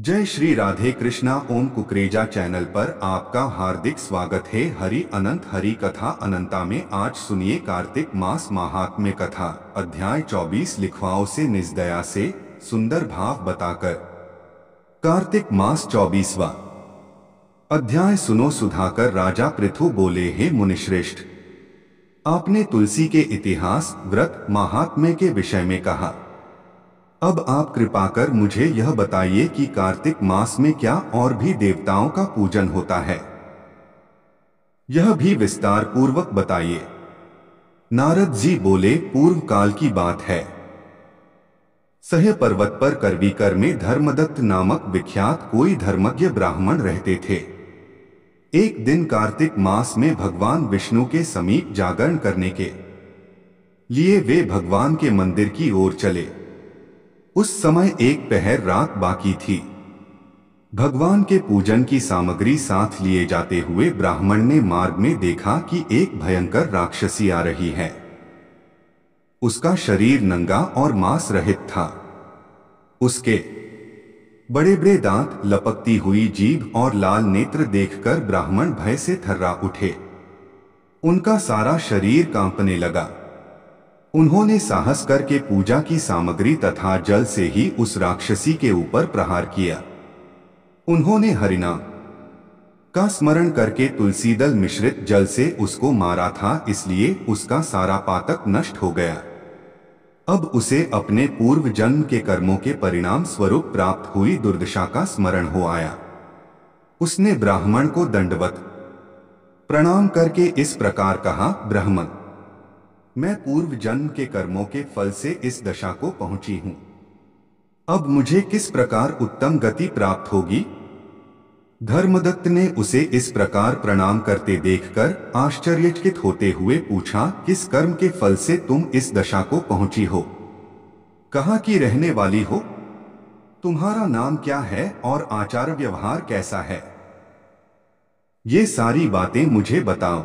जय श्री राधे कृष्णा ओम कुकरेजा चैनल पर आपका हार्दिक स्वागत है हरि अनंत हरि कथा अनंता में आज सुनिए कार्तिक मास महात्म्य कथा अध्याय 24 लिखवाओं से निजदया से सुंदर भाव बताकर कार्तिक मास चौबीसवा अध्याय सुनो सुधाकर राजा पृथु बोले हे मुनिश्रेष्ठ आपने तुलसी के इतिहास व्रत महात्म्य के विषय में कहा अब आप कृपा कर मुझे यह बताइए कि कार्तिक मास में क्या और भी देवताओं का पूजन होता है यह भी विस्तार पूर्वक बताइए नारद जी बोले पूर्व काल की बात है सह पर्वत पर करवीकर में धर्मदत्त नामक विख्यात कोई धर्मज्ञ ब्राह्मण रहते थे एक दिन कार्तिक मास में भगवान विष्णु के समीप जागरण करने के लिए वे भगवान के मंदिर की ओर चले उस समय एक पहर रात बाकी थी भगवान के पूजन की सामग्री साथ लिए जाते हुए ब्राह्मण ने मार्ग में देखा कि एक भयंकर राक्षसी आ रही है उसका शरीर नंगा और मांस रहित था उसके बड़े बड़े दांत लपकती हुई जीभ और लाल नेत्र देखकर ब्राह्मण भय से थर्रा उठे उनका सारा शरीर कांपने लगा उन्होंने साहस करके पूजा की सामग्री तथा जल से ही उस राक्षसी के ऊपर प्रहार किया उन्होंने हरिना का स्मरण करके तुलसी दल मिश्रित जल से उसको मारा था इसलिए उसका सारा पातक नष्ट हो गया अब उसे अपने पूर्व जन्म के कर्मों के परिणाम स्वरूप प्राप्त हुई दुर्दशा का स्मरण हो आया उसने ब्राह्मण को दंडवत प्रणाम करके इस प्रकार कहा ब्राह्मण मैं पूर्व जन्म के कर्मों के फल से इस दशा को पहुंची हूं अब मुझे किस प्रकार उत्तम गति प्राप्त होगी धर्मदत्त ने उसे इस प्रकार प्रणाम करते देखकर आश्चर्यचकित होते हुए पूछा किस कर्म के फल से तुम इस दशा को पहुंची हो कहा की रहने वाली हो तुम्हारा नाम क्या है और आचार व्यवहार कैसा है ये सारी बातें मुझे बताओ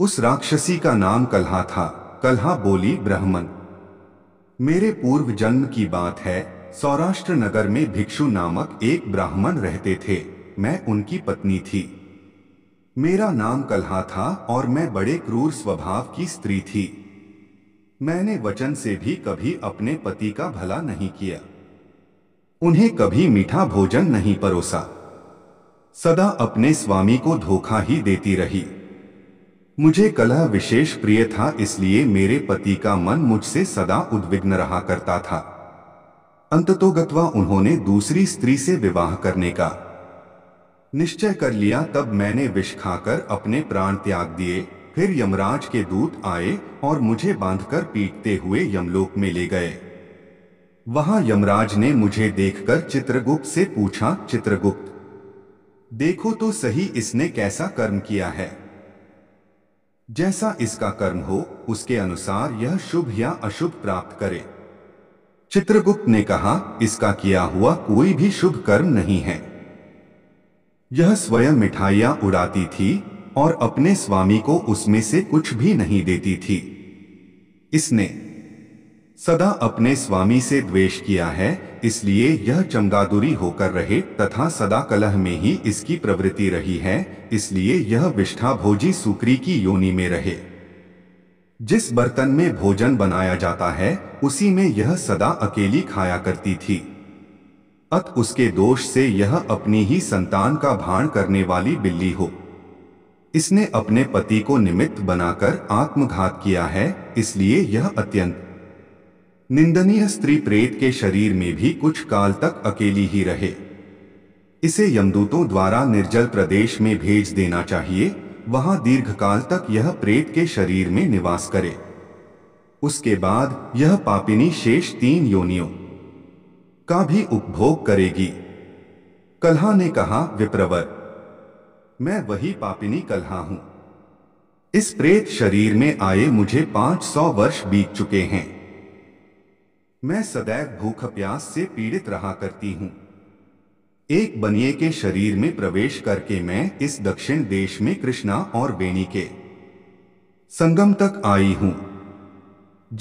उस राक्षसी का नाम कल्हा था कल्हा बोली ब्राह्मण मेरे पूर्व जन्म की बात है सौराष्ट्र नगर में भिक्षु नामक एक ब्राह्मण रहते थे मैं उनकी पत्नी थी मेरा नाम कल्हा था और मैं बड़े क्रूर स्वभाव की स्त्री थी मैंने वचन से भी कभी अपने पति का भला नहीं किया उन्हें कभी मीठा भोजन नहीं परोसा सदा अपने स्वामी को धोखा ही देती रही मुझे कलह विशेष प्रिय था इसलिए मेरे पति का मन मुझसे सदा उद्विग्न रहा करता था अंततोगत्वा उन्होंने दूसरी स्त्री से विवाह करने का निश्चय कर लिया तब मैंने विष खाकर अपने प्राण त्याग दिए फिर यमराज के दूत आए और मुझे बांधकर पीटते हुए यमलोक में ले गए वहां यमराज ने मुझे देखकर चित्रगुप्त से पूछा चित्रगुप्त देखो तो सही इसने कैसा कर्म किया है जैसा इसका कर्म हो उसके अनुसार यह शुभ या अशुभ प्राप्त करे चित्रगुप्त ने कहा इसका किया हुआ कोई भी शुभ कर्म नहीं है यह स्वयं मिठाइयां उड़ाती थी और अपने स्वामी को उसमें से कुछ भी नहीं देती थी इसने सदा अपने स्वामी से द्वेष किया है इसलिए यह चमगादुरी होकर रहे तथा सदा कलह में ही इसकी प्रवृत्ति रही है इसलिए यह विष्ठा भोजी सुकरी की योनि में रहे जिस बर्तन में भोजन बनाया जाता है उसी में यह सदा अकेली खाया करती थी अत उसके दोष से यह अपनी ही संतान का भाण करने वाली बिल्ली हो इसने अपने पति को निमित्त बनाकर आत्मघात किया है इसलिए यह अत्यंत निंदनीय स्त्री प्रेत के शरीर में भी कुछ काल तक अकेली ही रहे इसे यमदूतों द्वारा निर्जल प्रदेश में भेज देना चाहिए वहां दीर्घकाल तक यह प्रेत के शरीर में निवास करे उसके बाद यह पापिनी शेष तीन योनियों का भी उपभोग करेगी कल्हा ने कहा विप्रवर मैं वही पापिनी कल्हा हूं इस प्रेत शरीर में आए मुझे 500 वर्ष बीत चुके हैं मैं सदैव भूख प्यास से पीड़ित रहा करती हूँ एक बनिए के शरीर में प्रवेश करके मैं इस दक्षिण देश में कृष्णा और बेणी के संगम तक आई हूँ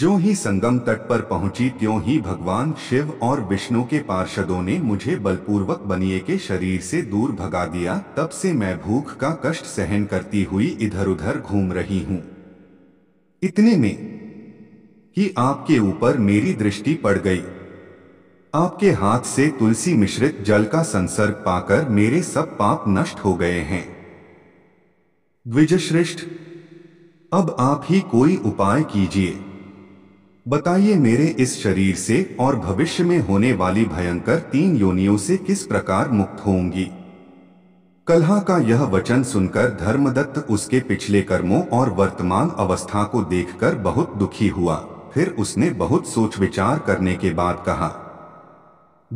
जो ही संगम तट पर पहुंची त्यों ही भगवान शिव और विष्णु के पार्षदों ने मुझे बलपूर्वक बनिए के शरीर से दूर भगा दिया तब से मैं भूख का कष्ट सहन करती हुई इधर उधर घूम रही हूँ इतने में कि आपके ऊपर मेरी दृष्टि पड़ गई आपके हाथ से तुलसी मिश्रित जल का संसर्ग पाकर मेरे सब पाप नष्ट हो गए हैं द्विजश्रेष्ठ अब आप ही कोई उपाय कीजिए बताइए मेरे इस शरीर से और भविष्य में होने वाली भयंकर तीन योनियों से किस प्रकार मुक्त होंगी कलहा का यह वचन सुनकर धर्मदत्त उसके पिछले कर्मों और वर्तमान अवस्था को देखकर बहुत दुखी हुआ फिर उसने बहुत सोच विचार करने के बाद कहा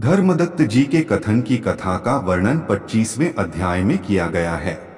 धर्मदत्त जी के कथन की कथा का वर्णन 25वें अध्याय में किया गया है